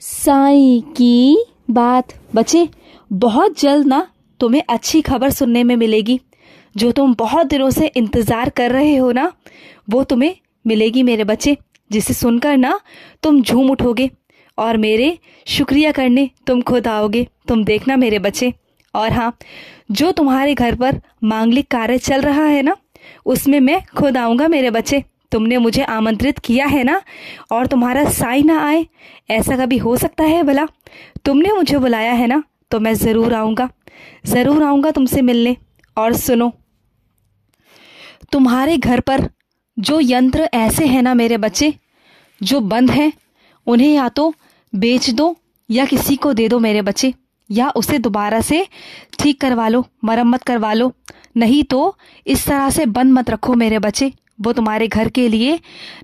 साई की बात बच्चे बहुत जल्द ना तुम्हें अच्छी खबर सुनने में मिलेगी जो तुम बहुत दिनों से इंतज़ार कर रहे हो ना वो तुम्हें मिलेगी मेरे बच्चे जिसे सुनकर ना तुम झूम उठोगे और मेरे शुक्रिया करने तुम खुद आओगे तुम देखना मेरे बच्चे और हाँ जो तुम्हारे घर पर मांगलिक कार्य चल रहा है ना उसमें मैं खुद आऊँगा मेरे बच्चे तुमने मुझे आमंत्रित किया है ना और तुम्हारा साई ना आए ऐसा कभी हो सकता है भला तुमने मुझे बुलाया है ना तो मैं ज़रूर आऊँगा ज़रूर आऊँगा तुमसे मिलने और सुनो तुम्हारे घर पर जो यंत्र ऐसे हैं ना मेरे बच्चे जो बंद हैं उन्हें या तो बेच दो या किसी को दे दो मेरे बच्चे या उसे दोबारा से ठीक करवा लो मरम्मत करवा लो नहीं तो इस तरह से बंद मत रखो मेरे बच्चे वो तुम्हारे घर के लिए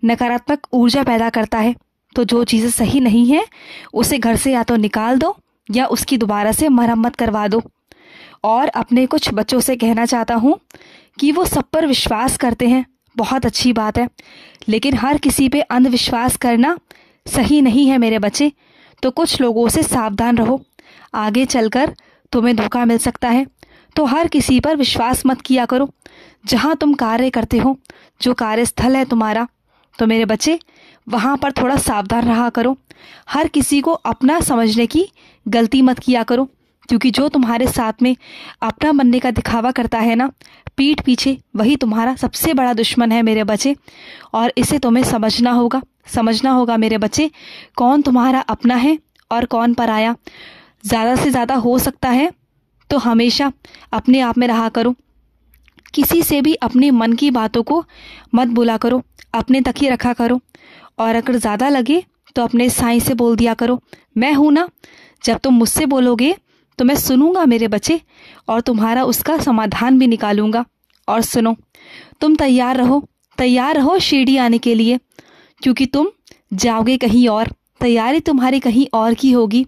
नकारात्मक ऊर्जा पैदा करता है तो जो चीज़ें सही नहीं हैं उसे घर से या तो निकाल दो या उसकी दोबारा से मरम्मत करवा दो और अपने कुछ बच्चों से कहना चाहता हूँ कि वो सब पर विश्वास करते हैं बहुत अच्छी बात है लेकिन हर किसी पे अंधविश्वास करना सही नहीं है मेरे बच्चे तो कुछ लोगों से सावधान रहो आगे चलकर तुम्हें धोखा मिल सकता है तो हर किसी पर विश्वास मत किया करो जहाँ तुम कार्य करते हो जो कार्यस्थल है तुम्हारा तो मेरे बच्चे वहाँ पर थोड़ा सावधान रहा करो हर किसी को अपना समझने की गलती मत किया करो क्योंकि जो तुम्हारे साथ में अपना बनने का दिखावा करता है ना पीठ पीछे वही तुम्हारा सबसे बड़ा दुश्मन है मेरे बच्चे और इसे तुम्हें समझना होगा समझना होगा मेरे बच्चे कौन तुम्हारा अपना है और कौन पराया ज़्यादा से ज़्यादा हो सकता है तो हमेशा अपने आप में रहा करो किसी से भी अपने मन की बातों को मत बुला करो अपने तक ही रखा करो और अगर ज़्यादा लगे तो अपने साई से बोल दिया करो मैं हूं ना जब तुम मुझसे बोलोगे तो मैं सुनूंगा मेरे बच्चे और तुम्हारा उसका समाधान भी निकालूंगा और सुनो तुम तैयार रहो तैयार रहो शिरडी आने के लिए क्योंकि तुम जाओगे कहीं और तैयारी तुम्हारी कहीं और की होगी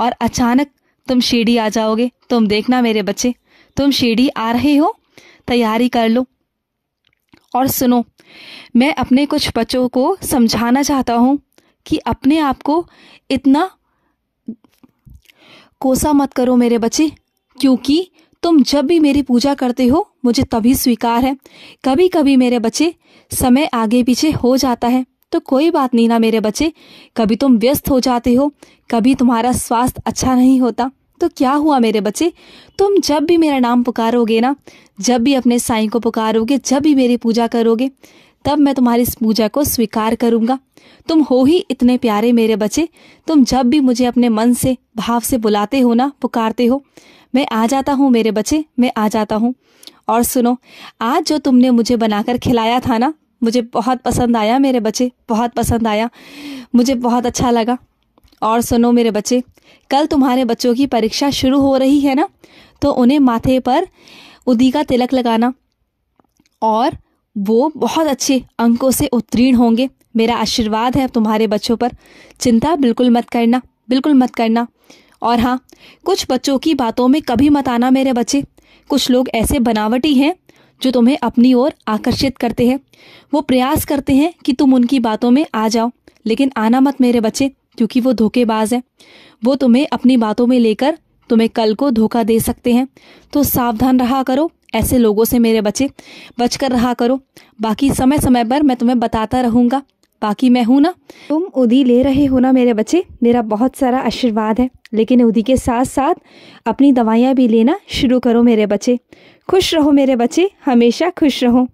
और अचानक तुम शिरडी आ जाओगे तुम देखना मेरे बच्चे तुम शिरडी आ रहे हो तैयारी कर लो और सुनो मैं अपने कुछ बच्चों को समझाना चाहता हूँ कि अपने आप को इतना कोसा मत करो मेरे बच्चे क्योंकि तुम जब भी मेरी पूजा करते हो मुझे तभी स्वीकार है कभी कभी मेरे बच्चे समय आगे पीछे हो जाता है तो कोई बात नहीं ना मेरे बच्चे कभी तुम व्यस्त हो जाते हो कभी तुम्हारा स्वास्थ्य अच्छा नहीं होता तो क्या हुआ मेरे बच्चे तुम जब भी मेरा नाम पुकारोगे ना जब भी अपने साईं को पुकारोगे जब भी मेरी पूजा करोगे तब मैं तुम्हारी इस पूजा को स्वीकार करूंगा तुम हो ही इतने प्यारे मेरे बच्चे तुम जब भी मुझे अपने मन से भाव से बुलाते हो ना पुकारते हो मैं आ जाता हूँ मेरे बच्चे मैं आ जाता हूँ और सुनो आज जो तुमने मुझे बनाकर खिलाया था ना मुझे बहुत पसंद आया मेरे बच्चे बहुत पसंद आया मुझे बहुत अच्छा लगा और सुनो मेरे बच्चे कल तुम्हारे बच्चों की परीक्षा शुरू हो रही है ना तो उन्हें माथे पर उदी का तिलक लगाना और वो बहुत अच्छे अंकों से उत्तीर्ण होंगे मेरा आशीर्वाद है तुम्हारे बच्चों पर चिंता बिल्कुल मत करना बिल्कुल मत करना और हाँ कुछ बच्चों की बातों में कभी मत आना मेरे बच्चे कुछ लोग ऐसे बनावटी हैं जो तुम्हें अपनी ओर आकर्षित करते हैं वो प्रयास करते हैं कि तुम उनकी बातों में आ जाओ लेकिन आना मत मेरे बच्चे क्योंकि वो धोखेबाज है वो तुम्हें अपनी बातों में लेकर तुम्हें कल को धोखा दे सकते हैं तो सावधान रहा करो ऐसे लोगों से मेरे बच्चे बचकर रहा करो बाकी समय समय पर मैं तुम्हें बताता रहूंगा बाकी मैं हूँ ना तुम उदी ले रहे हो ना मेरे बच्चे मेरा बहुत सारा आशीर्वाद है लेकिन उदी के साथ साथ अपनी दवाइयाँ भी लेना शुरू करो मेरे बच्चे खुश रहो मेरे बच्चे हमेशा खुश रहो